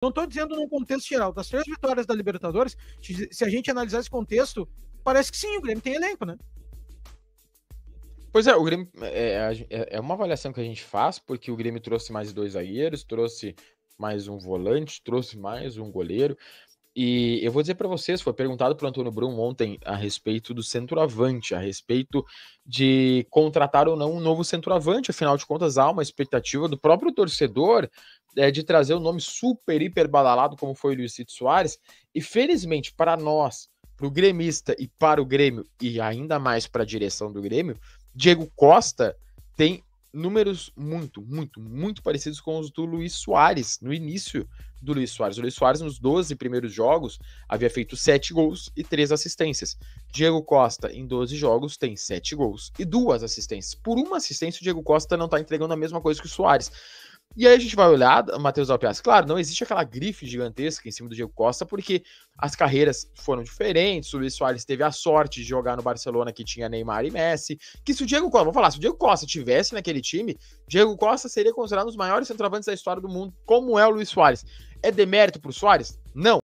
Não estou dizendo num contexto geral. Das três vitórias da Libertadores, se a gente analisar esse contexto, parece que sim, o Grêmio tem elenco, né? Pois é, o Grêmio é é, é, é, uma avaliação que a gente faz, porque o Grêmio trouxe mais dois zagueiros, trouxe mais um volante, trouxe mais um goleiro, e eu vou dizer para vocês, foi perguntado para Antônio Brum ontem a respeito do centroavante, a respeito de contratar ou não um novo centroavante. Afinal de contas, há uma expectativa do próprio torcedor é, de trazer o um nome super, hiper badalado, como foi o Luiz Cito Soares. E felizmente para nós, para o gremista e para o Grêmio, e ainda mais para a direção do Grêmio, Diego Costa tem números muito, muito, muito parecidos com os do Luiz Soares, no início do Luiz Soares. O Luiz Soares, nos 12 primeiros jogos, havia feito 7 gols e 3 assistências. Diego Costa, em 12 jogos, tem 7 gols e 2 assistências. Por uma assistência, o Diego Costa não está entregando a mesma coisa que o Soares. E aí a gente vai olhar, Matheus Alpias, claro, não existe aquela grife gigantesca em cima do Diego Costa, porque as carreiras foram diferentes, o Luiz Soares teve a sorte de jogar no Barcelona que tinha Neymar e Messi, que se o Diego Costa, vou falar, se o Diego Costa tivesse naquele time, Diego Costa seria considerado um dos maiores centroavantes da história do mundo, como é o Luiz Soares. É demérito pro Soares? Não.